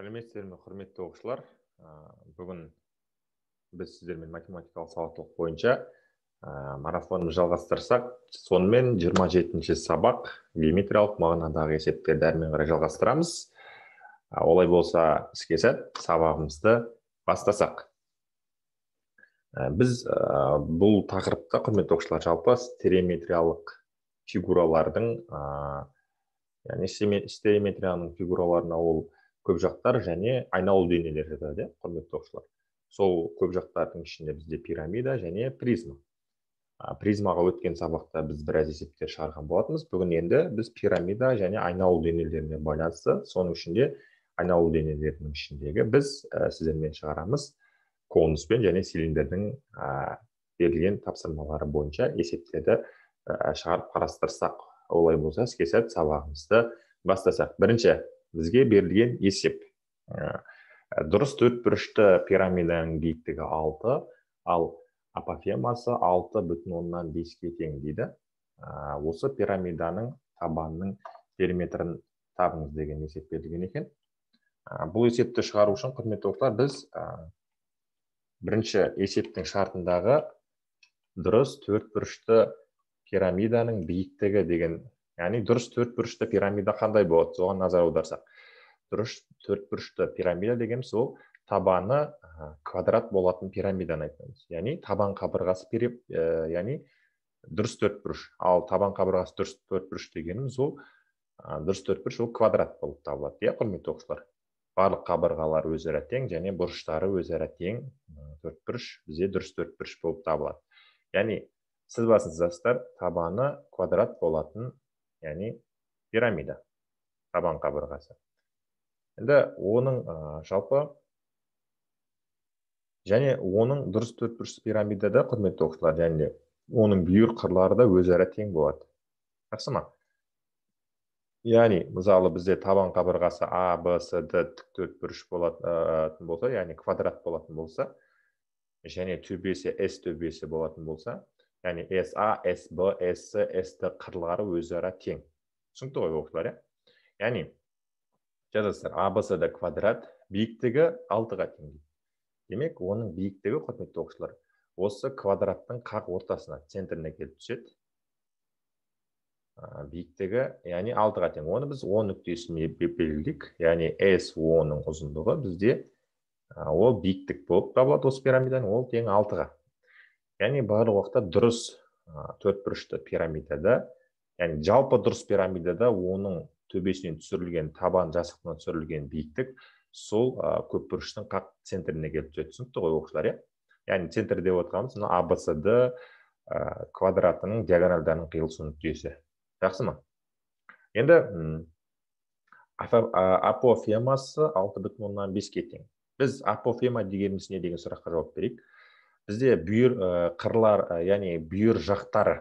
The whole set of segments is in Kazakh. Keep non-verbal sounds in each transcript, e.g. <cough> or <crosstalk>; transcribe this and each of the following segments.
сәлеметсіздер ме құрметті оқушылар бүгін біз сіздермен математикалық сауаттылық бойынша ә, марафонымызды жалғастырсақ сонымен 27 жетінші сабақ геометриялық мағынадағы есептерді әрмен қарай жалғастырамыз олай болса іске сәт сабағымызды бастасақ біз бұл тақырыпта құрметті оқушылар жалпы стереометриялық фигуралардың яғни стереометрияның фигураларына ол көп жақтар және айналу денелер жатады иә құрметті оқушылар сол жақтардың ішінде бізде пирамида және призма а, призмаға өткен сабақта біз біраз есептер шығарған болатынбыз бүгін енді біз пирамида және айналу денелеріне байланысты соның ішінде айналу денелерінің ішіндегі біз ә, сіздермен шығарамыз конуспен және цилиндрдің ә, берілген тапсырмалары бойынша есептерді ә, шығарып қарастырсақ олай болса іске сәт сабағымызды бастасақ бірінші бізге берілген есеп ә, дұрыс төртбұрышты пирамиданың биіктігі алты ал апофемасы алты бүтін оннан беске тең дейді ә, осы пирамиданың табанының периметрін табыңыз деген есеп берілген екен ә, бұл есепті шығару үшін құрметті оқушылар біз ә, бірінші есептің шартындағы дұрыс төртбұрышты пирамиданың биіктігі деген яғни дұрыс төрт бұрышты пирамида қандай болады соған назар аударсақ дұрыс төрт бұрышты пирамида дегеніміз ол табаны квадрат болатын пирамиданы айтамыз яғни табан қабырғасы э, яғни дұрыс төрт бұрыш ал табан қабырғасы дұрыс төрт бұрыш дегеніміз ол дұрыс төрт бұрыш ол квадрат болып табылады иә құрметті оқушылар барлық қабырғалар өзара тең және бұрыштары өзара тең төрт бұрыш бізде дұрыс төрт бұрыш болып табылады яғни сіз сызасыздар табаны квадрат болатын яғни пирамида табан қабырғасы енді оның ә, жалпы және оның дұрыс төртбұрыш пирамидада құрметті оқушылар және оның бүйір қырлары да өзара тең болады жақсы ма яғни мысалы бізде табан қабырғасы а б с д тік төртбұрыш болатын болса яғни квадрат болатын болса және төбесі с төбесі болатын болса яғни с с с д қырлары өзара тең түсінікті ғой оқушылар иә яғни жазасыздар абсд квадрат биіктігі алтыға тең демек оның биіктігі құрметті оқушылар осы квадраттың қақ ортасына центріне келіп түседі биіктігі яғни алтыға тең оны біз о нүктесімен белгілейік яғни с ның ұзындығы бізде ол биіктік болып табылады осы пирамиданың ол тең алтыға яғни барлық уақытта дұрыс төрт пирамидада яғни жалпы дұрыс пирамидада оның төбесінен түсірілген табан жасықтан түсірілген биіктік сол ә, көпбұрыштың қақ центріне келіп түседі түсінікті ғой оқушылар иә яғни центр деп отырғанымыз мына а квадратының диагональдарының қиылысу нүктесі жақсы ма енді апофемасы алты бүтін оннан беске тең біз апофема дегеніміз не деген сұраққа жауап берейік бізде бүйір э, қырлар э, яғни бүйір жақтары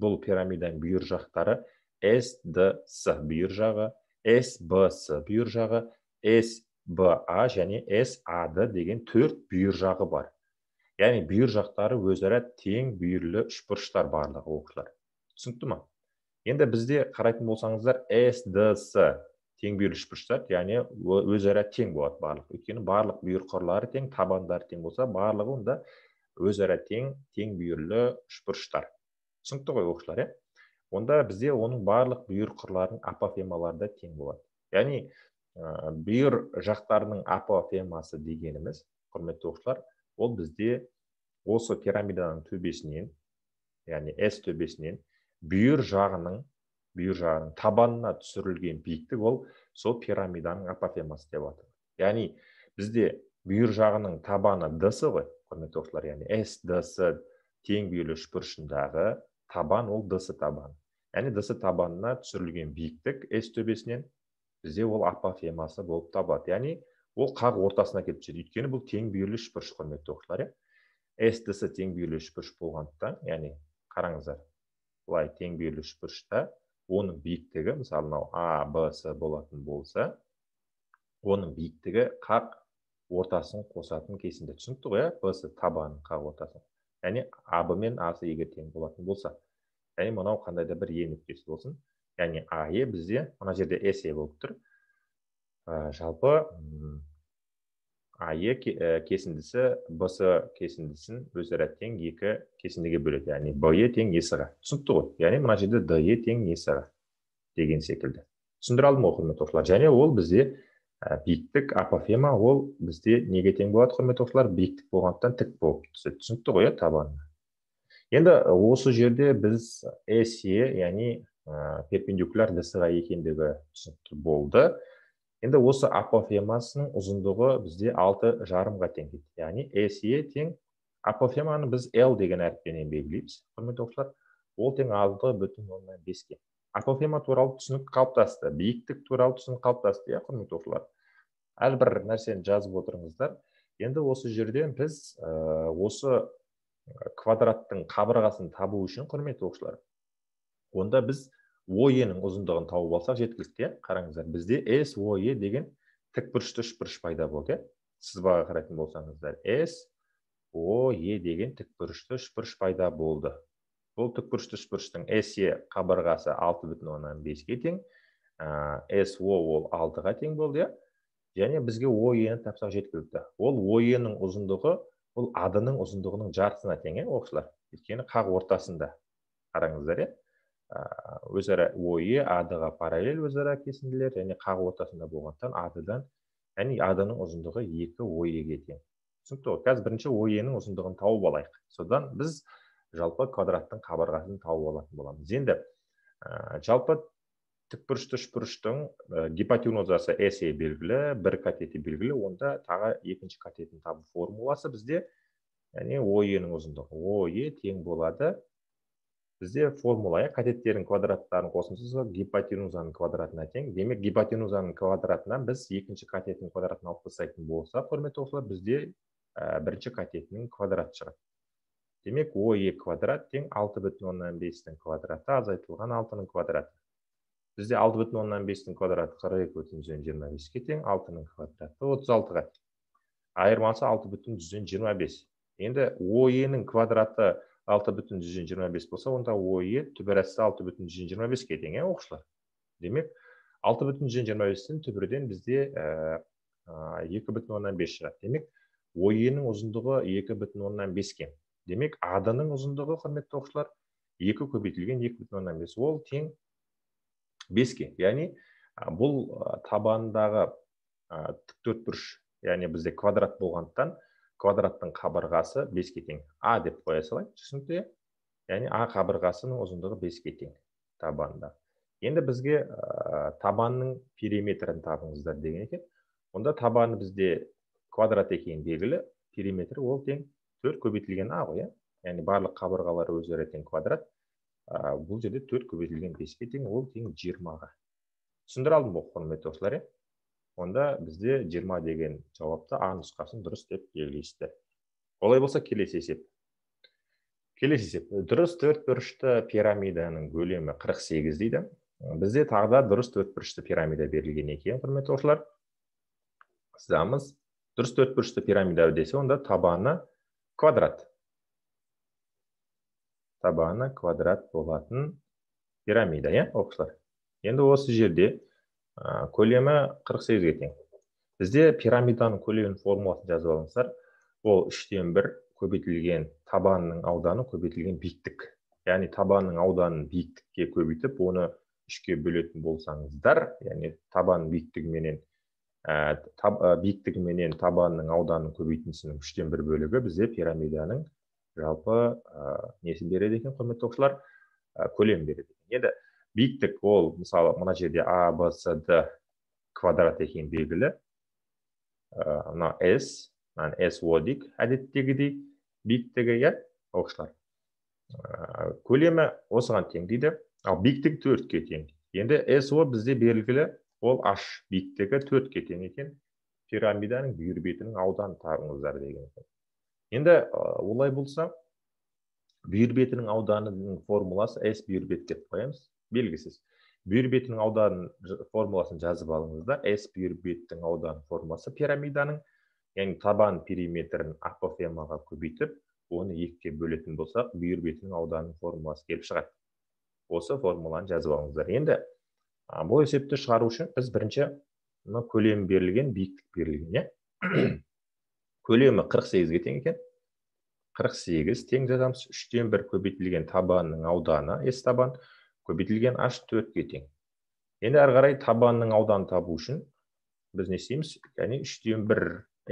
бұл пирамиданың бүйір жақтары с д с бүйір жағы с б с бүйір жағы с б а және с а д деген төрт бүйір жағы бар яғни бүйір жақтары өзара тең бүйірлі үшбұрыштар барлығы оқушылар түсінікті ма енді бізде қарайтын болсаңыздар с д с тең бүйірлі үшбұрыштар яғни өзара тең болады барлық өйткені барлық бүйір қырлары тең табандары тең болса барлығы онда өзара тең тең бүйірлі үшбұрыштар түсінікті ғой оқушылар иә онда бізде оның барлық бүйір қырларының апофемалары да тең болады яғни ә, бүйір жақтарының апофемасы дегеніміз құрметті оқушылар ол бізде осы пирамиданың төбесінен яғни с төбесінен бүйір жағының бүйір жағының табанына түсірілген биіктік ол сол пирамиданың апофемасы деп аталады яғни бізде бүйір жағының табаны дсы ғой құрметті оқушылар яғни с д с тең бүйірлі үшбұрышындағы табан ол дс табан яғни дс табанына түсірілген биіктік с төбесінен бізде ол апофемасы болып табылады яғни ол қақ ортасына келіп түседі өйткені бұл тең бүйірлі үшбұрыш құрметті оқушылар иә с д с тең бүйірлі үшбұрыш болғандықтан яғни қараңыздар былай тең бүйірлі үшбұрышта оның биіктігі мысалы мынау а б с болатын болса оның биіктігі қақ ортасын қосатын кесінді түсінікті ғой иә бс табан қақ ортасын яғни б мен асы егер тең болатын болса яғни мынау қандай да бір е нүктесі болсын яғни ае бізде мына жерде се болып тұр ә, жалпы ае ә, кесіндісі бс кесіндісін өзара тең екі кесіндіге бөледі яғни бе тең ес ға түсінікті ғой яғни мына жерде де тең ес ға деген секілді түсіндіре алдым ғой құрметті оқушылар және ол бізде Ә, биіктік апофема ол бізде неге тең болады құрметті оқушылар биіктік болғандықтан тік болып түседі түсінікті ғой иә табанына енді осы жерде біз SE, яғни ә, перпендикуляр дсға екендігі түсінікті болды енді осы апофемасының ұзындығы бізде алты жарымға тең дейді яғни тең апофеманы біз л деген әріппенен белгілейміз құрметті оқушылар ол тең алты бүтін оннан беске ортофема туралы түсінік қалыптасты биіктік туралы түсінік қалыптасты иә құрметті оқушылар әрбір нәрсені жазып отырыңыздар енді осы жерден біз ә, осы квадраттың қабырғасын табу үшін құрметті оқушылар онда біз O-E-нің ұзындығын тауып алсақ жеткілікті иә қараңыздар бізде с ое e деген тікбұрышты үшбұрыш пайда болды иә сызбаға қарайтын болсаңыздар с о е деген тікбұрышты үшбұрыш пайда болды бұл тікбұрышты үшбұрыштың се қабырғасы алты бүтін оннан беске тең ә, со ол алтыға тең болды иә және бізге оен тапсақ жеткілікті ол оеннің ұзындығы бұл адының ның ұзындығының жартысына тең иә оқушылар өйткені қақ ортасында қараңыздар иә өзара ойы ад ға параллель өзара кесінділер және қақ ортасында болғандықтан адыдан яғни ад ның ұзындығы екі оеге тең түсінікті ғой қазір бірінші оенің ұзындығын тауып алайық содан біз жалпы квадраттың қабырғасын тауып алатын боламыз енді ә, жалпы тікбұрышты үшбұрыштың ә, гипотенузасы се белгілі бір катеті белгілі онда тағы екінші катетін табу формуласы бізде яғни ое нің ұзындығы ое тең болады бізде формула иә катеттердің квадраттарын қосындысы гипотенузаның квадратына тең демек гипотенузаның квадратынан біз екінші катеттің квадратын алып тастайтын болсақ құрметті оқушылар бізде ә, бірінші катетінің квадраты шығады демек о е квадрат тең алты бүтін оннан бестің квадраты азайтылған алтының квадраты бізде алты бүтін оннан бестің квадраты қырық екі бүтін жүзден жиырма беске тең алтының квадраты отыз алтыға айырмасы алты бүтін жүзден жиырма бес енді о енің квадраты алты бүтін жүзден жиырма бес болса онда о е түбірәсі алты бүтін жүзден жиырма беске тең иә оқушылар демек алты бүтін жүзден жиырма бестің түбірден бізде ә, ә, екі бүтін оннан бес шығады демек о енің ұзындығы екі бүтін оннан беске демек адының ның ұзындығы құрметті оқушылар екі көбейтілген екі бүтін оннан бес ол тең беске яғни бұл табандағы тік төртбұрыш яғни бізде квадрат болғандықтан квадраттың қабырғасы беске тең а деп қоя салайық түсінікті иә? яғни а қабырғасының ұзындығы беске тең табанда енді бізге табанның периметрін табыңыздар деген екен онда табаны бізде квадрат екені белгілі периметрі ол тең төрт көбейтілген а ғой иә яғни барлық қабырғалар өзара тең квадрат ә, бұл жерде төрт көбейтілген беске тең ол тең жиырмаға түсіндіре алдым ғой құрметті достар иә онда бізде жиырма деген жауапты а нұсқасын дұрыс деп белгілейсіздер олай болса келесі есеп келесі есеп дұрыс төртбұрышты пирамиданың көлемі қырық сегіз дейді бізде тағы да дұрыс төртбұрышты пирамида берілген екен құрметті оқушылар сызамыз дұрыс төртбұрышты бұрышты пирамида десе онда табаны квадрат табаны квадрат болатын пирамида иә оқушылар енді осы жерде көлемі 48 сегізге тең бізде пирамиданың көлемінің формуласын жазып алыңыздар ол үштен бір көбейтілген табанның ауданы көбейтілген биіктік яғни табанның ауданын биіктікке көбейтіп оны үшке бөлетін болсаңыздар яғни табанның биіктігіменен ә, ә, биіктігі менен табанының ауданын көбейтіндісінің үштен бір бөлігі бізде пирамиданың жалпы ә, несін береді екен құрметті оқушылар ә, көлем береді екен енді биіктік ол мысалы мына жерде а б с д квадрат екені белгілі ә, мына с мына с о дейік әдеттегідей биіктігі иә оқушылар ә, көлемі осыған тең дейді ал биіктігі төртке тең енді со бізде белгілі ол аш биіктігі төрт тең екен пирамиданың бүйір бетінің ауданын табыңыздар деген екен енді олай болса бүйір бетінің ауданының формуласы с бүйір бет деп қоямыз белгісіз бүйір бетінің ауданын формуласын жазып алыңыздар с бүйір беттің ауданы формуласы пирамиданың яғни табан периметрін апофемаға көбейтіп оны екіге бөлетін болсақ бүйір бетінің ауданының формуласы келіп шығады осы формуланы жазып алыңыздар енді а, бұл есепті шығару үшін біз бірінші мына көлем берілген биіктік берілген иә <clears throat> көлемі 48 сегізге тең екен 48 тең жазамыз үштен бір көбейтілген табанның ауданы с табан көбейтілген h төртке тең енді әрі қарай табанның ауданын табу үшін біз не істейміз яғни үштен бір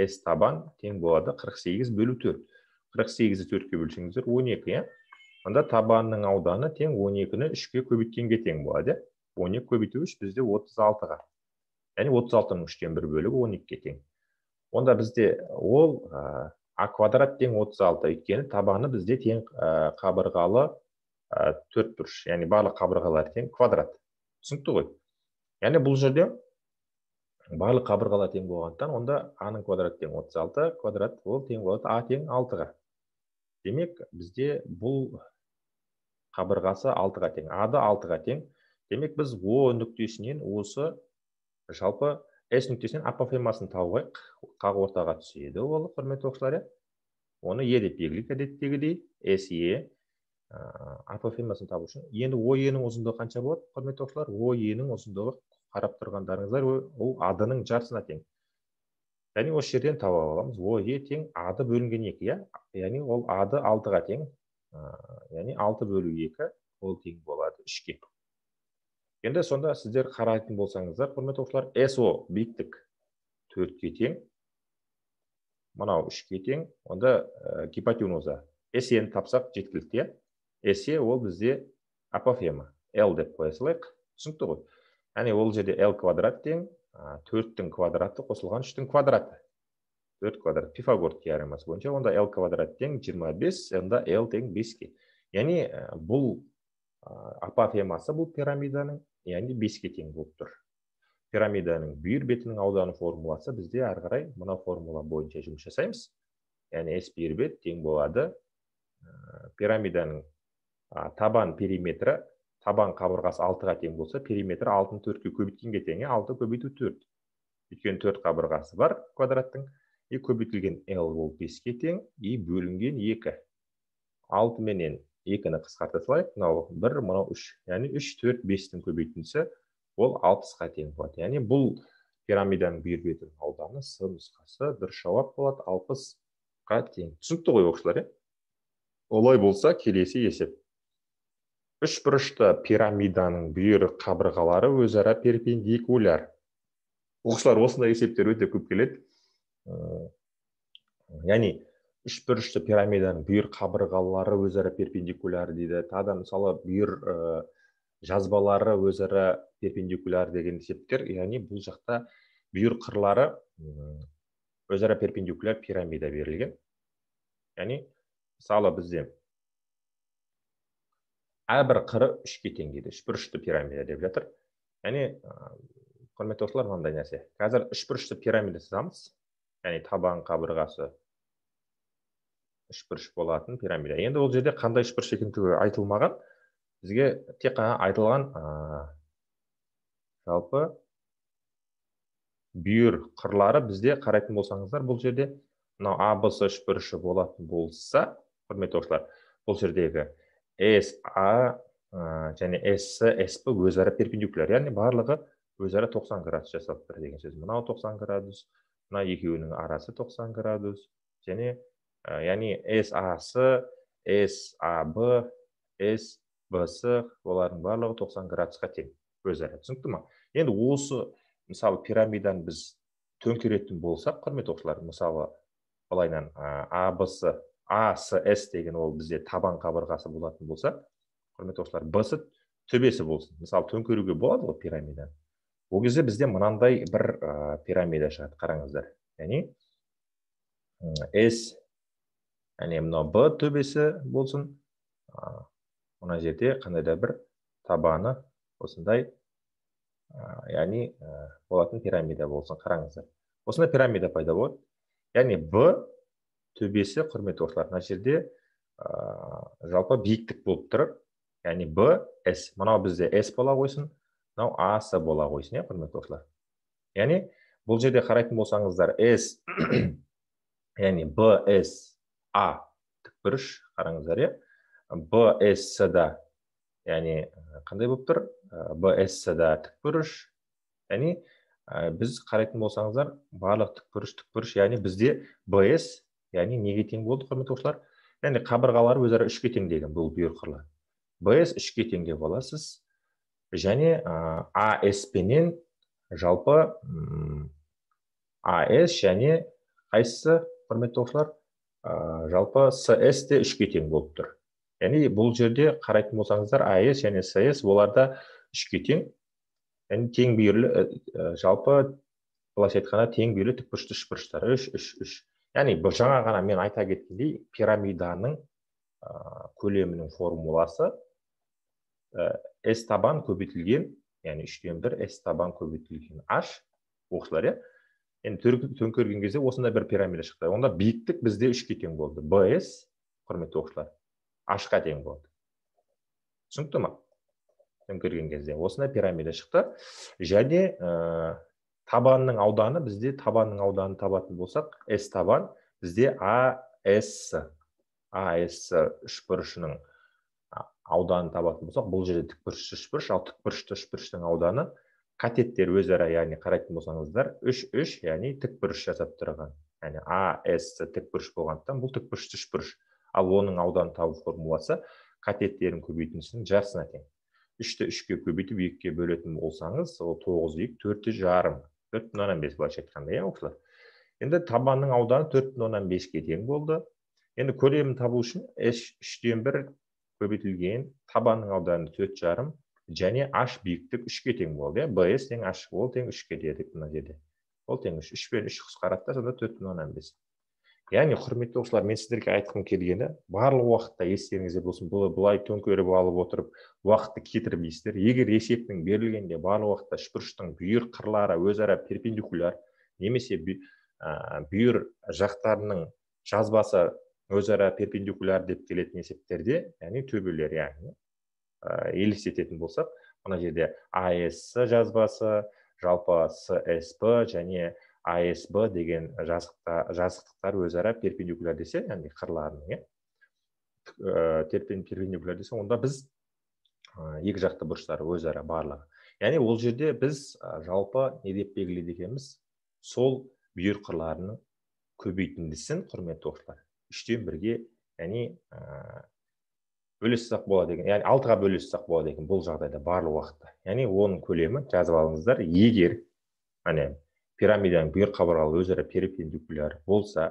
с табан тең болады 48 бөлу төрт қырық сегізді төртке бөлсеңіздер он екі иә онда табанның ауданы тең он екіні үшке көбейткенге тең болады иә он екі көбейту үш бізде отыз алтыға яғни отыз алтының үштен бір бөлігі он екіге тең онда бізде ол а квадрат тең отыз алты өйткені табаны бізде тең қабырғалы төрт бұрыш яғни барлық қабырғалар тең квадрат түсінікті ғой яғни бұл жерде барлық қабырғалар тең болғандықтан онда а ның квадраты тең отыз алты квадрат ол тең болады а тең алтыға демек бізде бұл қабырғасы алтыға тең а да алтыға тең демек біз о нүктесінен осы жалпы с нүктесінен апофемасын тауып қақ ортаға түседі ол құрметті оқушылар иә оны е e деп белгілейік әдеттегідей се e, апофемасын табу үшін енді о нің ұзындығы қанша болады құрметті оқушылар о нің ұзындығы қарап тұрғандарыңыздар ол a ның жартысына тең яғни осы жерден таба аламыз о е e тең а бөлінген екі иә яғни ол а ды алтыға тең яғни алты бөлу екі ол тең болады үшке енді сонда сіздер қарайтын болсаңыздар құрметті оқушылар со биіктік төртке тең мынау үшке тең онда ә, гипотенуза сені тапсақ жеткілікті иә се e ол бізде апофема л деп қоя салайық түсінікті ғой яғни ол жерде L квадрат тең төрттің квадраты қосылған үштің квадраты төрт квадрат пифагор теоремасы бойынша онда L квадрат тең жиырма бес онда л тең беске яғни э, бұл апофемасы бұл пирамиданың яғни беске тең болып тұр пирамиданың бүйір бетінің ауданы формуласы бізде ары қарай мына формула бойынша жұмыс жасаймыз яғни с бүйір бет тең болады ә, пирамиданың табан периметрі табан қабырғасы алтыға тең болса периметр алтыны төртке көбейткенге тең алты көбейту төрт өйткені төрт қабырғасы бар квадраттың и көбейтілген л ол беске тең и бөлінген екі алты менен екіні қысқарта салайық мынау бір мынау үш яғни үш төрт бестің көбейтіндісі ол алпысқа тең болады яғни бұл пирамиданың бүйір бетінің ауданы с нұсқасы дұрыс жауап болады алпысқа тең түсінікті ғой оқушылар иә олай болса келесі есеп үш бұрышты пирамиданың бүйір қабырғалары өзара перпендикуляр оқушылар осындай есептер өте көп келеді яғни үшбұрышты пирамиданың бүйір қабырғалары өзара перпендикуляр дейді тағы да мысалы бүйір жазбалары өзара перпендикуляр деген есептер яғни бұл жақта бүйір қырлары өзара перпендикуляр пирамида берілген яғни мысалы бізде әрбір қыры үшке тең дейді үшбұрышты пирамида деп жатыр яғни құрметті достар мынандай нәрсе қазір үшбұрышты пирамида сызамыз яғни табан қабырғасы үшбұрыш болатын пирамида енді ол жерде қандай үшбұрыш екендігі айтылмаған бізге тек қана айтылған ә, жалпы бүйір қырлары бізде қарайтын болсаңыздар бұл жерде мынау абс үшбұрышы болатын болса құрметті оқушылар бұл жердегі са ә, және с сп өзара перпендикуляр яғни барлығы өзара 90 градус жасап тұр деген сөз мынау 90 градус мына екеуінің арасы 90 градус және яғни с сы с б с олардың барлығы 90 градусқа тең өзара түсінікті ма енді осы мысалы пирамиданы біз төңкеретін болсақ құрметті оқушылар мысалы былайынан абс С деген ол бізде табан қабырғасы болатын болса құрметті оқушылар бс төбесі болсын мысалы төңкеруге болады ғой пирамиданы ол кезде бізде мынандай бір пирамида шығады қараңыздар яғни с әне мынау б төбесі болсын мына жерде қандай да бір табаны осындай яғни болатын пирамида болсын қараңыздар осындай пирамида пайда болады яғни б төбесі құрметті оқушылар мына жерде жалпы биіктік болып тұр яғни б с мынау бізде с бола қойсын мынау ас бола қойсын иә құрметті оқушылар яғни бұл жерде қарайтын болсаңыздар с <clears throat> яғни б с а тікбұрыш қараңыздар иә бс да яғни қандай болып тұр бс да тікбұрыш яғни біз қарайтын болсаңыздар барлық тікбұрыш тікбұрыш яғни бізде бс яғни неге тең болды құрметті оқушылар яғни қабырғалары өзара үшке тең деген бұл Б, бс үшке тең деп аласыз және ә, С, пенен жалпы А, ас және қайсысы құрметті оқушылар жалпы сс те үшке тең болып тұр яғни бұл жерде қарайтын болсаңыздар ас және сс оларда үшке тең яғни тең бүйірлі э, э, жалпы былайша айтқанда тең бүйірлі тікбұрышты үшбұрыштар үш үш үш яғни бұл жаңа ғана мен айта кеткендей пирамиданың көлемінің формуласы с э, табан көбейтілген яғни үштен бір с табан көбейтілген Аш оқшылар иә енді төңкерген кезде осындай бір пирамида шықты онда биіктік бізде үшке тең болды бс құрметті оқушылар ашқа тең болды түсінікті ма төңкерген кезде осындай пирамида шықты және ә, табанның ауданы бізде табанның ауданын табатын болсақ с табан бізде а с а с үшбұрышының ауданын табатын болсақ бұл жерде тікбұрышты үшбұрыш ал тікбұрышты үшбұрыштың ауданы катеттер өзара яғни қарайтын болсаңыздар үш үш яғни тікбұрыш жасап тұрған яғни а с тікбұрыш болғандықтан бұл тікбұрыш үшбұрыш ал оның ауданын табу формуласы катеттерін көбейтіндісінің жартысына тең үшті үшке көбейтіп екіге бөлетін болсаңыз ол тоғыз екі төрт жарым төрт бүтін оннан бес былайша айтқанда иә оқушылар енді табанның ауданы төрт бүтін оннан беске тең болды енді көлемін табу үшін үштен бір көбейтілген табанның ауданы төрт жарым және h биіктік үшке тең болды иә бс тең аш ол тең үшке дедік мына жерде ол тең үш үш пен үш қысқарады да сонда төрт бүтін оннан бес яғни құрметті оқушылар мен сіздерге айтқым келгені барлық уақытта естеріңізде болсын бұл былай төңкеріп алып отырып уақытты кетірмейсіздер егер есептің берілгенде барлық уақытта үшбұрыштың бүйір қырлары өзара перпендикуляр немесе бүйір жақтарының жазбасы өзара перпендикуляр деп келетін есептерде яғни төбелер яғни елестететін э, болсақ мына жерде асс жазбасы жалпы csp және асб деген жазықта, жазықтықтар өзара перпендикуляр десе яғни қырларын иә э, перпендикуляр десе онда біз э, екі жақты бұрыштар өзара барлығы яғни ол жерде біз жалпы не деп белгілейді екенбіз сол бүйір қырларының көбейтіндісін құрметті оқушылар үштен бірге яғни бөлісақ болады екен яғни алтыға бөлісақ болады екен бұл жағдайда барлық уақытта яғни оның көлемі жазып алыңыздар егер әне пирамиданың бүйір қабырғалы өзара перпендикуляр болса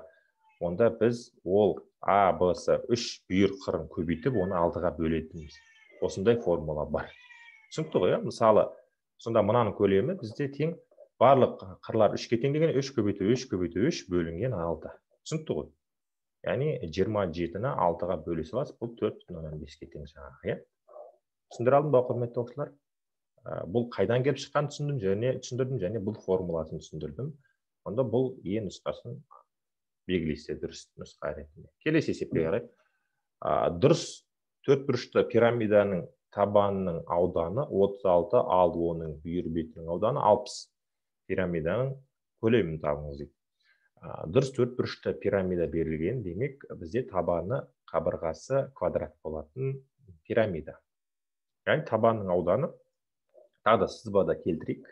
онда біз ол а б с үш бүйір қырын көбейтіп оны алтыға бөлетінбіз осындай формула бар түсінікті ғой иә мысалы сонда мынаның көлемі бізде тең барлық қырлар үшке тең деген үш көбейту үш көбейту үш бөлінген алты түсінікті ғой яғни жиырма жетіні алтыға бөлісіп аласыз бұл төрт бүтін оннан беске тең жаңағы иә түсіндіре алдым ба құрметті оқушылар бұл қайдан келіп шыққанын түсіндім және түсіндірдім және бұл формуласын түсіндірдім онда бұл е нұсқасын белгілейсіздер дұрыс нұсқа ретінде келесі есепке қарайық дұрыс дұрыс төртбұрышты пирамиданың табанының ауданы 36 ал оның бүйір бетінің ауданы 60 пирамиданың көлемін табыңыз дейді дұрыс төрт пирамида берілген демек бізде табаны қабырғасы квадрат болатын пирамида яғни табанның ауданы тағы да сызбада келтірейік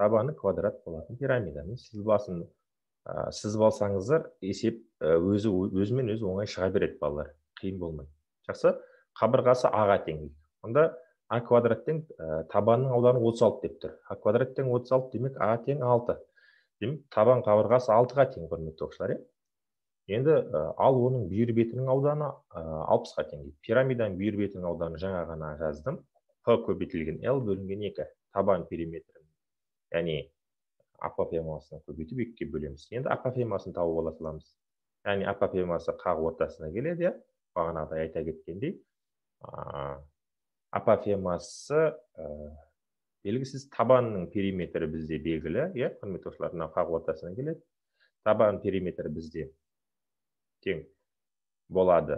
табаны квадрат болатын пирамиданың сызбасын ә, сызып алсаңыздар есеп өзі өзімен өзі оңай шыға береді балалар қиын болмайды жақсы қабырғасы аға тең онда а квадрат тең ә, табанның ауданы 36 деп тұр а квадрат 36 демек а тең 6 табан қабырғасы алтыға тең құрметті оқушылар иә енді ә, ал оның бүйір бетінің ауданы алпысқа ә, тең дейді пирамиданың бүйір бетінің ауданын жаңа ғана жаздым п көбейтілген л бөлінген екі табан периметрін яғни апофемасын көбейтіп екіге бөлеміз енді апофемасын тауып ала саламыз яғни апофемасы қақ ортасына келеді иә бағанағыдай айта кеткендей апофемасы белгісіз табанның периметрі бізде белгілі иә құрметті достар мына қақ ортасынан келеді табан периметрі бізде тең болады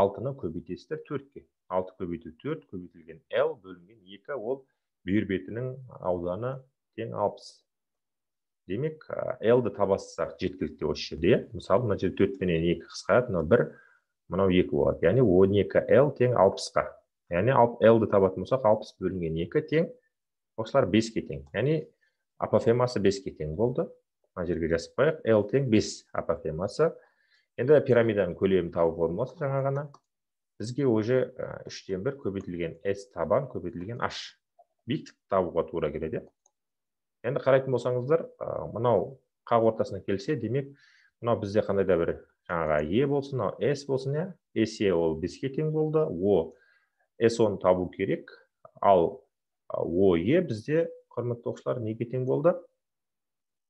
алтыны көбейтесіздер төртке алты көбейту төрт көбейтілген л бөлінген екі ол бүйір бетінің ауданы тең алпыс демек таба салсақ жеткілікті осы жерде иә мысалы мына жерде төртпенен екі қысқарады мынау бір мынау екі болады яғни он екі л тең алпысқа яғни лды табатын болсақ алпыс бөлінген екі тең осылар беске тең яғни апофемасы беске тең болды мына жерге жазып қояйық л тең бес апофемасы енді пирамиданың көлемін табу формуласы жаңа ғана бізге уже үштен бір көбейтілген с табан көбейтілген h биіктік табуға тура келеді енді қарайтын болсаңыздар мынау қақ ортасына келсе демек мынау бізде қандай да бір жаңағы е болсын мынау с болсын иә се ол беске тең болды о с оны табу керек ал ое бізде құрметті оқушылар неге тең болды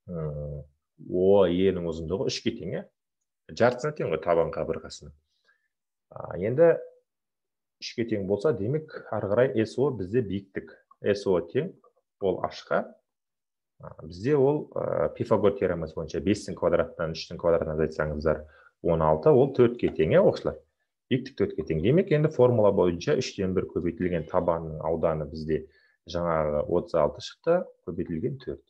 оенің ұзындығы үшке тең иә жартысына тең ғой табан қабырғасының енді үшке тең болса демек ары қарай со бізде биіктік со тең ол ашқа бізде ол ә, пифагор теоремасы бойынша бестің квадратынан үштің квадратына айтсаңыздар алты ол төртке тең иә оқушылар биіктік төртке тең демек енді формула бойынша үштен бір көбейтілген табанның ауданы бізде жаңағы отыз алты шықты көбейтілген төрт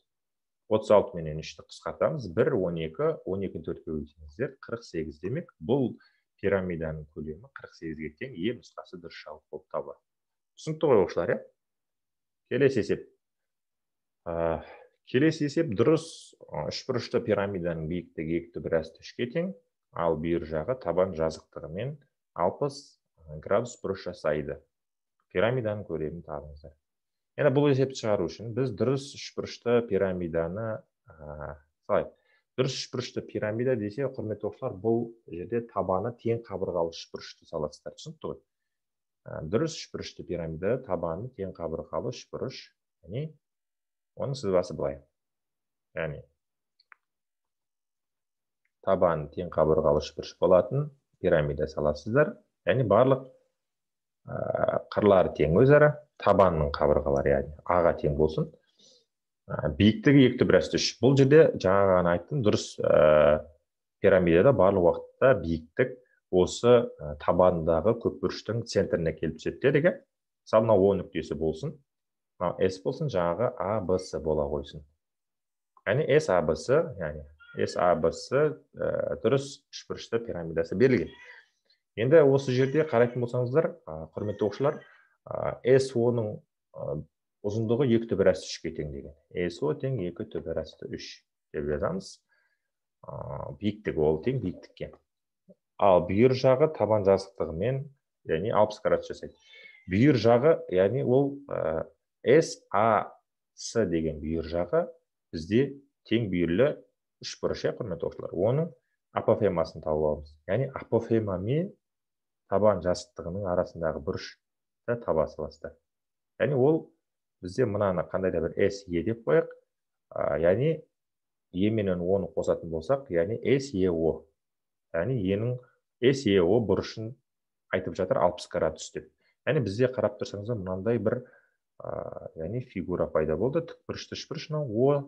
отыз алты менен үшті қысқартамыз бір он екі он екіні төртке бөлсеңіздер қырық сегіз демек бұл пирамиданың көлемі қырық сегізге тең е нұсқасы дұрыс жауап болып табылады түсінікті ғой оқушылар иә келесі есеп ә, келесі есеп дұрыс үшбұрышты пирамиданың биіктігі екі біраз үшке тең ал бүйір жағы табан жазықтығымен алпыс градус бұрыш жасайды пирамиданың көлемін табыңыздар енді бұл есепті шығару үшін біз дұрыс үшбұрышты пирамиданы қалай дұрыс үшбұрышты пирамида десе құрметті оқушылар бұл жерде табаны тең қабырғалы үшбұрышты саласыздар түсінікті ғой дұрыс үшбұрышты пирамида табаны тең қабырғалы үшбұрыш яғни оның сызбасы былай яғни табаны тең қабырғалы үшбұрыш болатын пирамида саласыздар яғни барлық Э, қырлары тең өзара табанының қабырғалары яғни аға тең болсын ә, биіктігі екі бір үш бұл жерде жаңа ғана айттым дұрыс э, пирамидада барлық уақытта биіктік осы ә, табандағы көпбұрыштың центріне келіп түседі дедік иә мысалы мынау о нүктесі болсын мынау с болсын жаңағы а б с бола қойсын яғни с а б с яғни с а б с дұрыс үшбұрышты пирамидасы берілген енді осы жерде қарайтын болсаңыздар құрметті оқушылар со ның ұзындығы екі түбір асты үшке тең деген со тең екі түбір асты үш деп жазамыз биіктігі ол тең биіктікке ал бүйір жағы табан жазықтығымен яғни алпыс градус жасайды бүйір жағы яғни ол с деген бүйір жағы бізде тең бүйірлі үшбұрыш иә құрметті оқушылар оның апофемасын тауып аламыз яғни апофемамен табан жастығының арасындағы бұрышты таба саласыздар яғни ол бізде мынаны қандай да бір с е e деп қояйық яғни е e менен оны қосатын болсақ яғни с е о яғни енің с е e, о бұрышын айтып жатыр алпыс градус деп яғни бізде қарап тұрсаңыздар мынандай бір яғни фигура пайда болды тікбұрышты үшбұрыш мынау о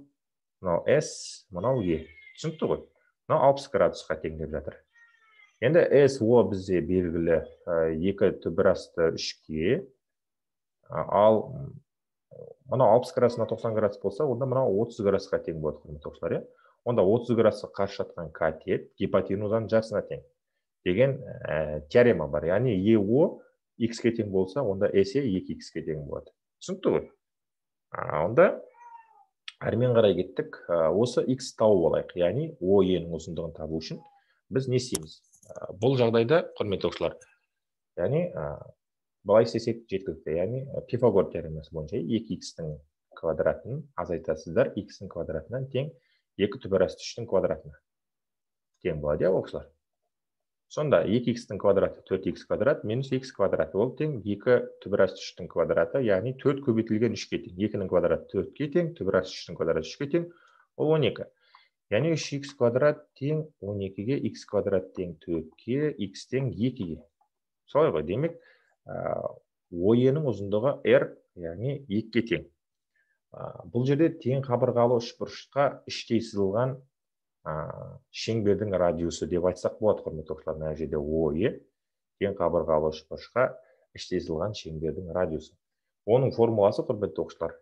мынау с мынау е түсінікті ғой мынау алпыс градусқа тең деп жатыр енді со бізде белгілі екі түбірасты үшке ал мынау алпыс градусына тоқсан градус болса онда мынау отыз градусқа тең болады құрметті оқушылар иә онда отыз градусқа қарсы жатқан катет гипотенузаның жартысына тең деген теорема бар яғни ео икске тең болса онда эсе екі икске тең болады түсінікті ғой онда әрмен қарай кеттік осы икс тауып алайық яғни о нің ұзындығын табу үшін біз не істейміз Э, бұл жағдайда құрметті оқушылар яғни э, былай істесек жеткілікті яғни э, пифагор теоремасы бойынша екі икстің квадратын азайтасыздар икстің тің квадратынан тең екі асты үштің квадратына тең болады иә оқушылар сонда екі икстің квадраты төрт икс квадрат минус икс квадрат ол тең екі түбір асты үштің квадраты яғни төрт көбейтілген үшке тең екінің квадраты төртке тең түбір асты үштің квадраты үшке тең ол он екі және үш х квадрат тең он екіге х квадрат тең төртке х тең екіге солай ғой демек нің ұзындығы r яғни екіге тең бұл жерде тең қабырғалы үшбұрышқа іштей сызылған шеңбердің радиусы деп айтсақ болады құрметті оқушылар мына жерде ое тең қабырғалы үшбұрышқа іштей сызылған шеңбердің радиусы оның формуласы құрметті оқушылар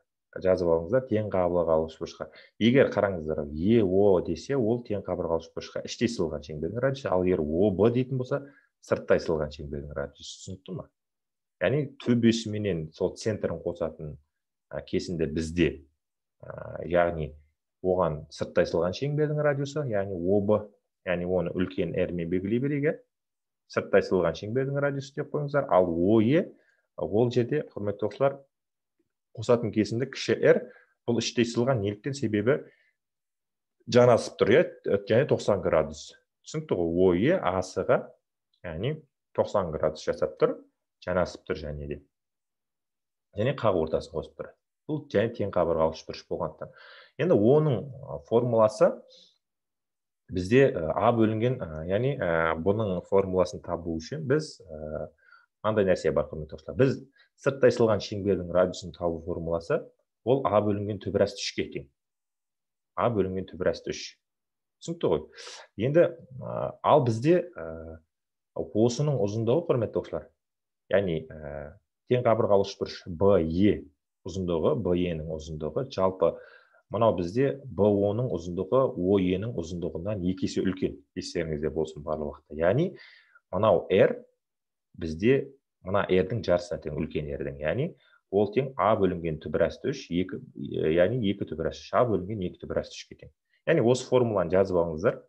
жазып алыңыздар тең қабырғалы үшбұрышқа егер қараңыздар е о десе ол тең қабырғалы үшбұрышқа іштей сызылған шеңбердің радиусы ал егер о б дейтін болса сырттай сызылған шеңбердің радиусы түсінікті ма яғни төбесіменен сол центрін қосатын кесінді бізде яғни оған сырттай сызылған шеңбердің радиусы яғни об яғни оны үлкен рмен белгілей берейік иә сырттай сызылған шеңбердің радиусы деп қойыңыздар ал ое ол жерде құрметті оқушылар қосатын кесінді кіші р бұл іштей сызылған неліктен себебі жанасып тұр иә және 90 градус түсінікті ғой о е а яғни 90 градус жасап тұр жанасып тұр және де және қақ ортасын қосып тұр бұл және тең қабырғалы үшбұрыш болғандықтан енді оның формуласы бізде а бөлінген яғни бұның формуласын табу үшін біз мынандай нәрсе бар құрметті оқушылар біз сырттай сылған шеңбердің радиусын табу формуласы ол а бөлінген түбір түбірасты үшке тең а бөлінген түбір түбірасты үш түсінікті ғой енді ә, ал бізде ә, осының ұзындығы құрметті оқушылар яғни ә, тең қабырғалы үшбұрыш б е ұзындығы б нің ұзындығы жалпы мынау бізде б ның ұзындығы о нің ұзындығынан екі есе үлкен естеріңізде болсын барлық уақытта яғни мынау р бізде мына r жартысына тең үлкен эрдің яғни ол тең а бөлінген түбірасты үш екі яғни екі түбірасты үш а бөлінген екі асты үшке тең яғни осы формуланы жазып алыңыздар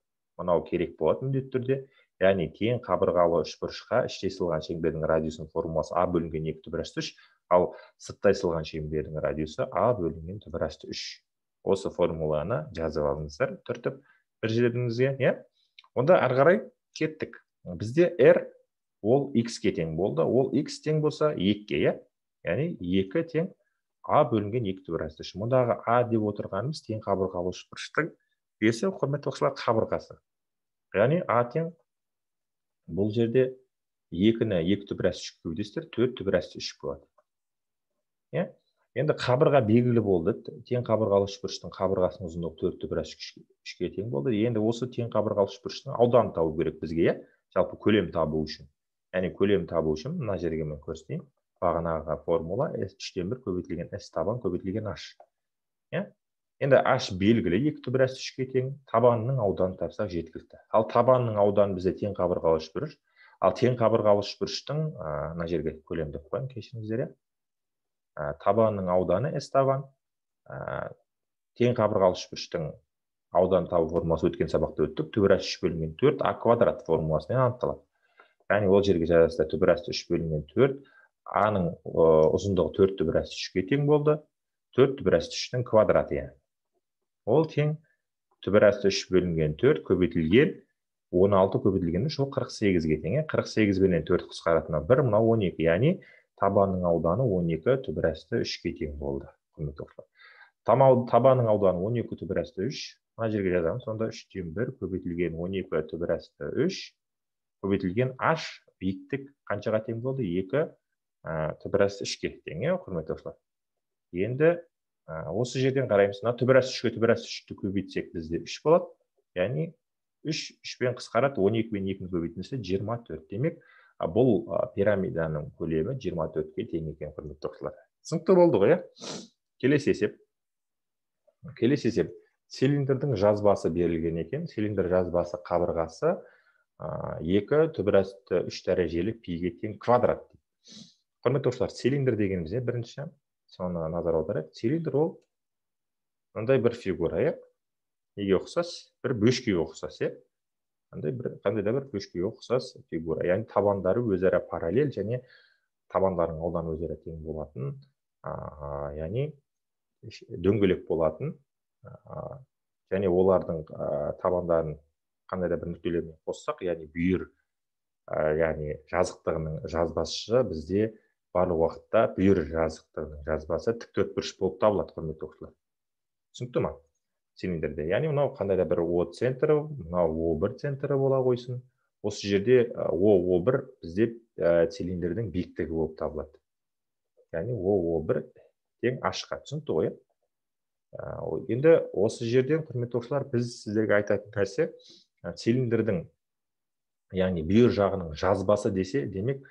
мынау керек болады міндетті түрде яғни тең қабырғалы үшбұрышқа іштей сылған шеңбердің радиусының формуласы а бөлінген екі асты үш ал сырттай сылған шеңбердің радиусы а бөлінген асты үш осы формуланы жазып алыңыздар түртіп бір жеріңізге иә онда ары қарай кеттік бізде r ол x-ке тең болды ол x тең болса екіге иә яғни екі тең а бөлінген екі түбір үшін мұндағы а деп отырғанымыз тең қабырғалы үшбұрыштың бесі құрметті оқушылар қабырғасы яғни а тең бұл жерде екіні екі түбір асты үшке көбейтесіздер төрт түбір асты үш болады иә енді қабырға белгілі болды тең қабырғалы үшбұрыштың қабырғасының ұзындығы төрт түбір түбірәс үшке тең болды енді осы тең қабырғалы үшбұрыштың ауданын табу керек бізге иә жалпы көлем табу үшін және көлем табу үшін мына жерге мен көрсетейін бағанағы формула с үштен бір көбейтілген с табан көбейтілген h иә енді h белгілі екі түбірәс үшке тең табанының ауданын тапсақ жеткілікті ал табанның ауданы бізде тең қабырғалы үшбұрыш ал тең қабырғалы үшбұрыштың мына жерге көлем деп қояйын кешіріңіздер иә табанның ауданы с табан тең қабырғалы үшбұрыштың аудан табу формуласы өткен сабақта өттік әс үш бөлінген төрт а квадрат формуласымен анықталады яғни ол жерге жарасты асты үш бөлінген төрт аның ұзындығы төрт асты үшке тең болды төрт асты үштің квадраты яғни ол тең түбірасты үш бөлінген төрт көбейтілген он алты көбейтілген үш ол қырық сегізге тең иә қырық сегіз бенен төрт қысқаратына бір мынау он екі яғни табанның ауданы он екі түбір асты үшке тең болды құрметті оқушылар табанның ауданы түбір асты үш мына жерге жазамыз сонда үштен бір көбейтілген он екі түбір асты үш көбейтілген h биіктік қаншаға тең болды екі ә, түбірәс үшке тең иә құрметті оқушылар енді ә, осы жерден қараймыз мына түбірәс үшке түбірәс үшті көбейтсек бізде үш болады яғни үш үшпен қысқарады он екі мен екіні көбейтіндесе жиырма төрт демек бұл ә, пирамиданың көлемі жиырма төртке тең екен құрметті оқушылар түсінікті болды ғой иә келесі есеп келесі есеп цилиндрдің жазбасы берілген екен цилиндр жазбасы қабырғасы екі түбірәсті э, үш дәрежелі пиге тең квадрат дейді құрметті оқушылар цилиндр дегеніміз не бірінші соны назар аударайық цилиндр ол мынандай бір фигура иә неге ұқсас бір бөшкеге ұқсас иә қандай бір қандай да бір бөшкеге ұқсас фигура яғни табандары өзара параллель және табандарының ауданы өзара тең болатын яғни дөңгелек болатын және олардың табандарын қандай да бір нүктелермен қоссақ яғни бүйір яғни жазықтығының жазбасы бізде барлық уақытта бүйір жазықтығының жазбасы тік төртбұрыш болып табылады құрметті оқушылар түсінікті ма сенендерде яғни мынау қандай да бір о центрі мынау о бір центрі бола қойсын осы жерде о о бір бізде ә, цилиндрдің биіктігі болып табылады яғни о о бір тең ашқа түсінікті ғой ә, енді осы жерден құрметті оқушылар біз сіздерге айтатын нәрсе цилиндрдің яғни бүйір жағының жазбасы десе демек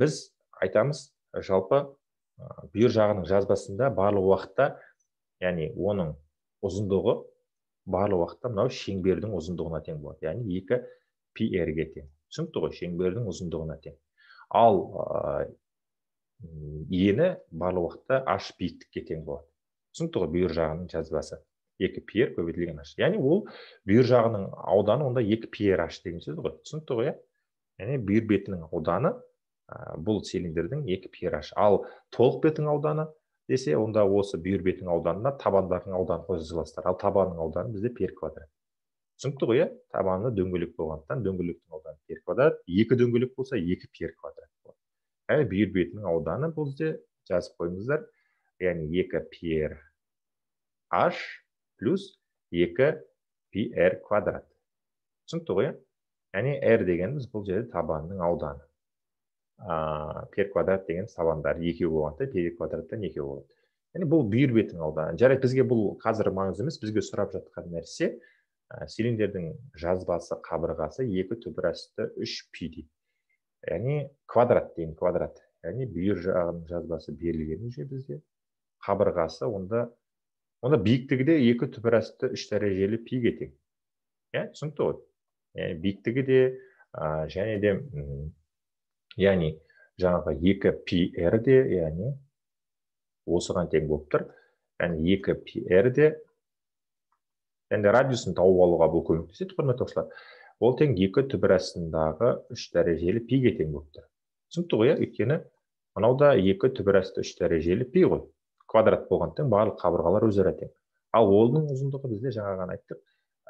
біз айтамыз жалпы бүйір жағының жазбасында барлық уақытта яғни оның ұзындығы барлық уақытта мынау шеңбердің ұзындығына тең болады яғни екі пи рге тең түсінікті ғой шеңбердің ұзындығына тең ал ені барлық уақытта аш биіктікке тең болады түсінікті ғой бүйір жағының жазбасы екі пьер көбейтілген аш яғни ол бүйір жағының ауданы онда екі пьер аш деген сөз ғой түсінікті ғой иә яғни бүйір бетінің ауданы ә, бұл цилиндрдің екі пьер аш ал толық бетің ауданы десе онда осы бүйір бетінің ауданына табандардың ауданын қосып ал табанның ауданы бізде пьер квадрат түсінікті ғой иә табаны дөңгелек болғандықтан дөңгелектің ауданы пьер квадрат екі дөңгелек болса екі пьер квадрат болады яғни бүйір бетінің ауданы бұл жерде жазып қойыңыздар яғни екі пьер аш плюс 2 пи r квадрат түсінікті ғой иә яғни r дегеніміз бұл жерде табанның ауданы ә, пи квадрат деген табандары екеу болғандықтан пи квадраттан екеу болады яғни бұл бүйір бетінің ауданы жарайды бізге бұл қазір маңызды емес бізге сұрап жатқан нәрсе ә, цилиндрдің жазбасы қабырғасы екі түбір асты үш пи дейді яғни квадрат деген квадрат яғни бүйір жағының жазбасы берілген уже бізде қабырғасы онда онда биіктігі де екі түбір асты үш дәрежелі пиге тең иә түсінікті ғой яғни биіктігі де ә, және де яғни жаңағы екі пи р де яғни осыған тең болып тұр яғни екі пи р де енді радиусын тауып алуға бұл көмектеседі құрметті оқушылар ол тең екі түбір астындағы үш дәрежелі пиге тең болып тұр түсінікті ғой иә өйткені мынау да екі түбір асты үш дәрежелі пи ғой квадрат болғандықтан барлық қабырғалар өзара тең ал олдың ұзындығы бізде жаңа ғана айттық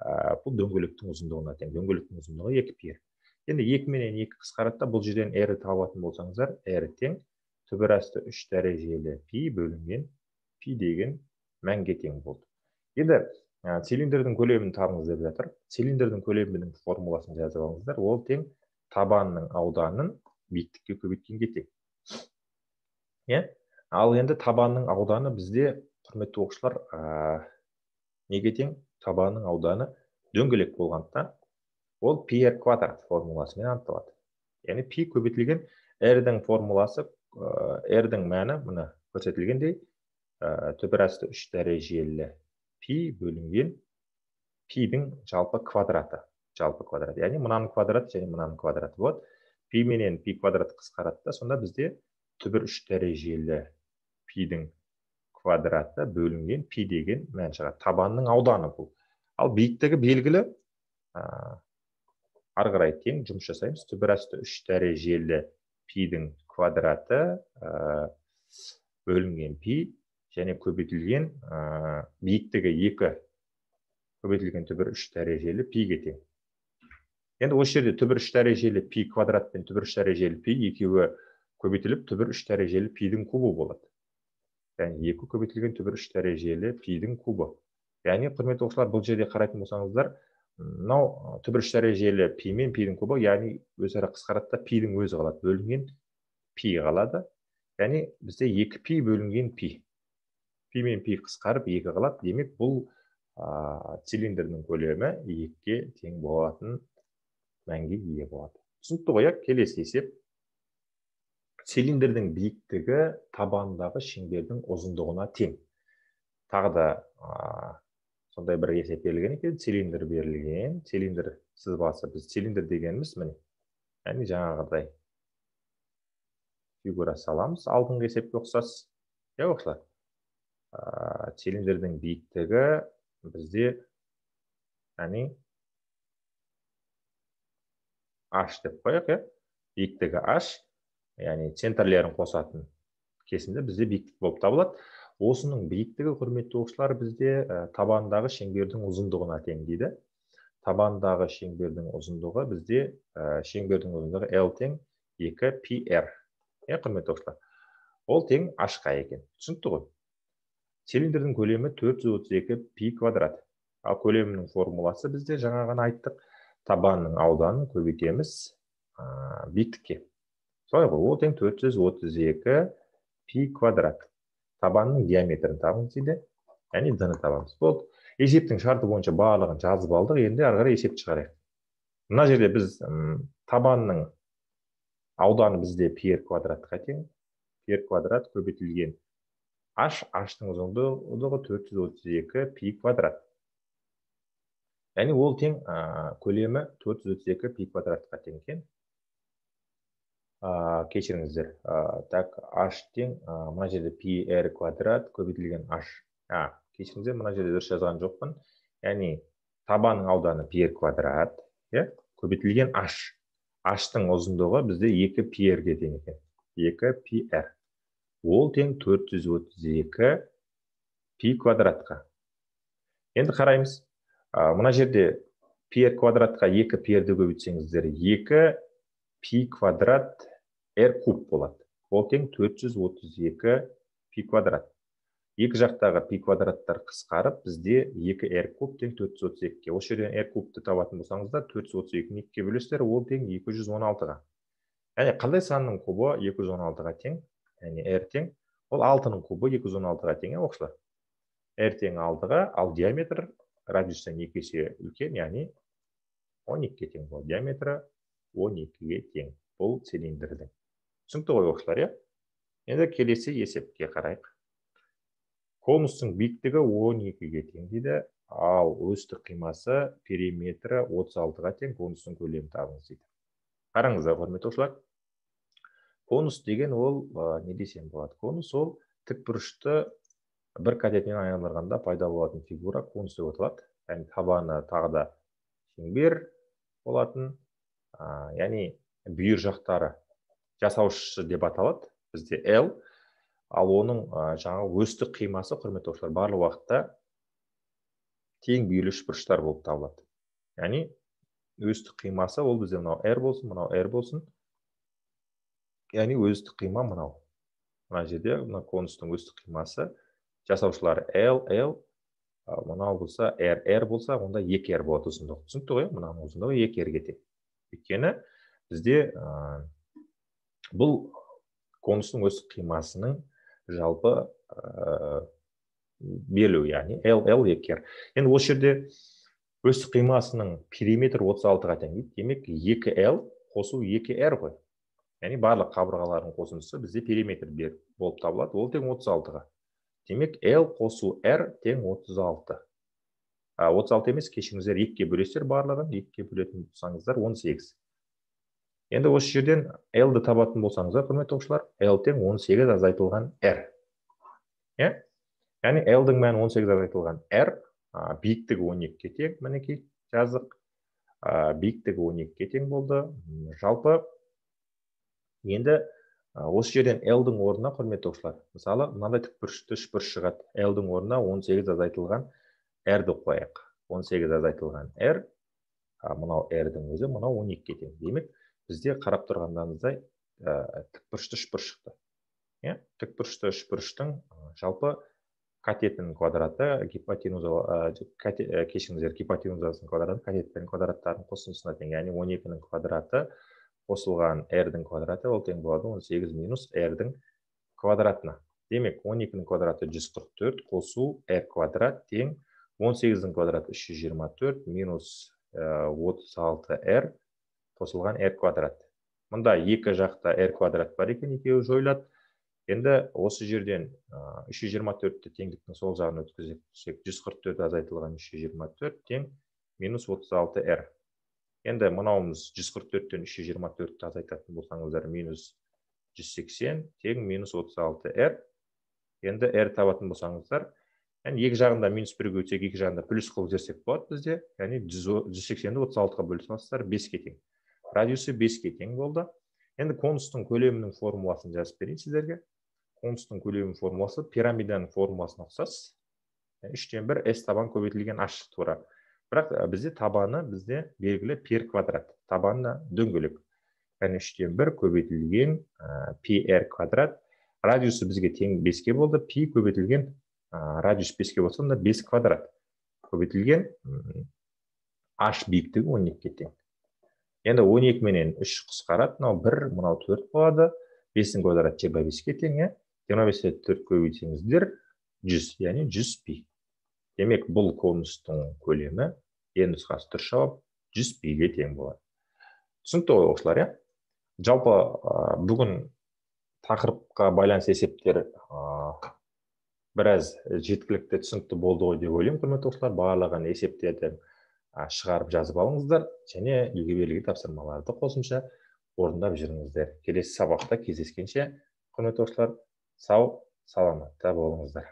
ә, бұл дөңгелектің ұзындығына тең дөңгелектің ұзындығы екі пи енді екі менен екі қысқарады да бұл жерден r табатын болсаңыздар r тең түбір асты үш дәрежелі пи бөлінген пи деген мәнге тең болды енді ә, цилиндрдің көлемін табыңыз деп жатыр цилиндрдің көлемінің формуласын жазып алыңыздар ол тең табанның ауданын биіктікке көбейткенге тең иә ал енді табанның ауданы бізде құрметті оқушылар ә, неге тең табанның ауданы дөңгелек болғандықтан ол пи р квадрат формуласымен анықталады яғни пи көбейтілген рдің формуласы рдің ә, мәні мына көрсетілгендей ә, асты үш дәрежелі пи бөлінген пидің жалпы квадраты жалпы квадрат яғни мынаның квадраты және мынаның квадраты болады пи менен пи квадрат қысқарады да сонда бізде түбір үш дәрежелі пидің квадраты бөлінген пи деген мән шығады табанның ауданы бұл ал биіктігі белгілі ә, ары қарай тең жұмыс жасаймыз түбір асты үш дәрежелі пидің квадраты ә, бөлінген пи және көбейтілген ә, биіктігі екі көбейтілген түбір үш дәрежелі пиге тең енді осы жерде түбір үш дәрежелі пи квадрат пен түбір үш дәрежелі пи екеуі көбейтіліп түбір үш дәрежелі пидің кубы болады және екі көбейтілген түбір үш дәрежелі пидің кубы яғни құрметті оқушылар бұл жерде қарайтын болсаңыздар мынау түбір үш дәрежелі пи мен пидің кубы яғни өзара қысқарады да пидің өзі қалады бөлінген пи қалады яғни бізде екі пи бөлінген пи пи мен пи қысқарып екі қалады демек бұл ә, цилиндрдің көлемі екіге тең болатын мәнге ие болады түсінікті ғой иә келесі есеп цилиндрдің биіктігі табанындағы шеңбердің ұзындығына тең тағы да ә, сондай бір есеп берілген екен цилиндр берілген цилиндр сызбасы біз цилиндр дегеніміз міне яғни жаңағыдай фигура саламыз алдыңғы есепке ұқсас иә оқушылар ә, цилиндрдің биіктігі бізде яғни h деп қояйық иә биіктігі h яғни центрлерін қосатын кесінді бізде биіктік болып табылады осының биіктігі құрметті оқушылар бізде ә, табандағы шеңбердің ұзындығына тең дейді табандағы шеңбердің ұзындығы бізде ә, шеңбердің ұзындығы l тең 2 пр иә құрметті оқушылар ол тең ашқа екен түсінікті ғой цилиндрдің көлемі 432 пи квадрат ал көлемінің формуласы бізде жаңа ғана айттық табанның ауданын көбейтеміз ә, биіктікке солай ғой ол тең төрт пи квадрат табанның диаметрін табыңыз дейді яғни д ны табамыз болды есептің шарты бойынша барлығын жазып алдық енді ары қарай есепті шығарайық мына жерде біз ұм, табанның ауданы бізде пи квадратқа тең пи квадрат көбейтілген h аштың ұзындығы төрт жүз отыз пи квадрат яғни ол тең көлемі 432 пи квадратқа тең екен ә, кешіріңіздер ә, так h тең ә, мына жерде пи r квадрат көбейтілген h а кешіріңіздер мына жерде дұрыс жазған жоқпын яғни табанның ауданы пи r квадрат иә көбейтілген h h-тың ұзындығы бізде екі пи рге тең екен екі пи r ол тең төрт жүз отыз екі пи квадратқа енді қараймыз ә, мына жерде пи квадратқа екі пи ді көбейтсеңіздер екі пи квадрат r куб болады ол тең 432 пи квадрат екі жақтағы пи квадраттар қысқарып бізде 2 r куб тең 432 осы жерден r кубты табатын болсаңыздар 432-ні екіге бөлесіздер ол тең 216-ға яғни қандай санның кубы 216-ға тең яғни r тең ол 6-ның кубы 216-ға тең иә оқушылар r тең 6-ға ал диаметр радиустан екі есе үлкен яғни 12-ге тең болады диаметрі 12-ге тең бұл цилиндрдің түсінікті ғой оқушылар иә енді келесі есепке қарайық конустың биіктігі 12-ге тең дейді ал өсті қимасы периметрі 36-ға тең конустың көлемін табыңыз дейді қараңыздар құрметті оқушылар конус деген ол ә, не десем болады конус ол тікбұрышты бір катетінен айналдырғанда пайда болатын фигура конус деп аталады яғни табаны тағы да шеңбер болатын ә, яғни бүйір жақтары жасаушысы деп аталады бізде л ал оның ә, жаңағы өстік қимасы құрметті оқушылар барлық уақытта тең бүйіліш бұрыштар болып табылады яғни өстік қимасы ол бізде мынау r болсын мынау r болсын яғни өстік қима мынау мына жерде мына конустың өстік қимасы жасаушылары l l мынау болса r r болса онда екі r болады ұзындығы түсінікті ғой мынаның ұзындығы екі r тең өйткені бізде бұл конустың өстік қимасының жалпы ә, белу яғни л л екер енді осы жерде өстік қимасының периметрі 36-ға тең дейді демек 2 л қосу 2 р ғой яғни барлық қабырғалардың қосындысы бізде периметр болып табылады ол тең 36-ға демек l қосу r тең 36 а, 36 емес кешіріңіздер екіге бөлесіздер барлығын екіге бөлетін болсаңыздар 18 енді осы жерден L-ді табатын болсаңыздар құрметті оқушылар l тең он сегіз азайтылған R. иә яғни дің мәні он сегіз азайтылған R, а, биіктігі он екіге тең мінекей жаздық биіктігі он екіге тең болды жалпы енді осы жерден L-дің орнына құрметті оқушылар мысалы мынандай тікбұрышты үшбұрыш шығады дің орнына 18 азайтылған r ді қояйық 18 азайтылған r мынау r-дің өзі мынау он екіге тең демек бізде қарап тұрғандарыңыздай ә, тікбұрышты үшбұрышықты иә тікбұрышты үшбұрыштың жалпы катетінің квадраты гипотенуза ә, э, э, кешіріңіздер гипотенузасының квадраты катеттердің квадраттарының қосындысына тең яғни он екінің квадраты қосылған рдің квадраты ол тең болады 18 сегіз минус рдің квадратына демек 12-нің квадраты 144 қосу r квадрат тең 18 сегіздің квадраты төрт минус алты r қосылған r квадрат мұнда екі жақта r квадрат бар екен екеуі жойылады енді осы жерден үш жүз жиырма төртті теңдіктің сол жағына өткізсек жүз қырық төрт азайтылған үш жүз жиырма төрт тең минус отыз алты р енді мынауымыз жүз қырық төрттен үш жүз жиырма төртті азайтатын болсаңыздар минус жүз сексен тең минус отыз алты р енді r табатын болсаңыздар яғни екі жағында минус бірге өтсек екі жағында плюс қылып жіберсек болады бізде яғни жүз сексенді отыз алтыға бөліп саласыздар беске тең радиусы 5-ке болды. Енді конустың көлемінің формуласын жазып берейін сіздерге. Конустың көлемінің формуласы пирамиданың формуласына ұқсас. 3-тен 1 S табан көбетілген H тұра. Бірақ бізде табаны бізде белгілі пер квадрат. Табаны да дөңгелек. Яғни 3-тен 1 көбейтілген PR квадрат. Радиусы бізге тең 5-ке болды. P көбетілген радиус 5-ке болса, да 5 квадрат көбейтілген H биіктігі 12-ке енді он екі менен үш қысқарады мынау бір мынау төрт болады бестің квадраты жиырма беске тең иә жиырма бесте төрт көбейтсеңіздер жүз яғни жүз пи демек бұл конустың көлемі е нұсқасы дұрыс жауап жүз пиге тең болады түсінікті ғой оқушылар иә жалпы ә, бүгін тақырыпқа байланысты есептер ә, біраз жеткілікті түсінікті болды ғой деп ойлаймын құрметті оқушылар барлығын есептердің шығарып жазып алыңыздар және елге берілген тапсырмаларды қосымша орындап жүріңіздер келесі сабақта кездескенше құрметті оқушылар сау саламатта болыңыздар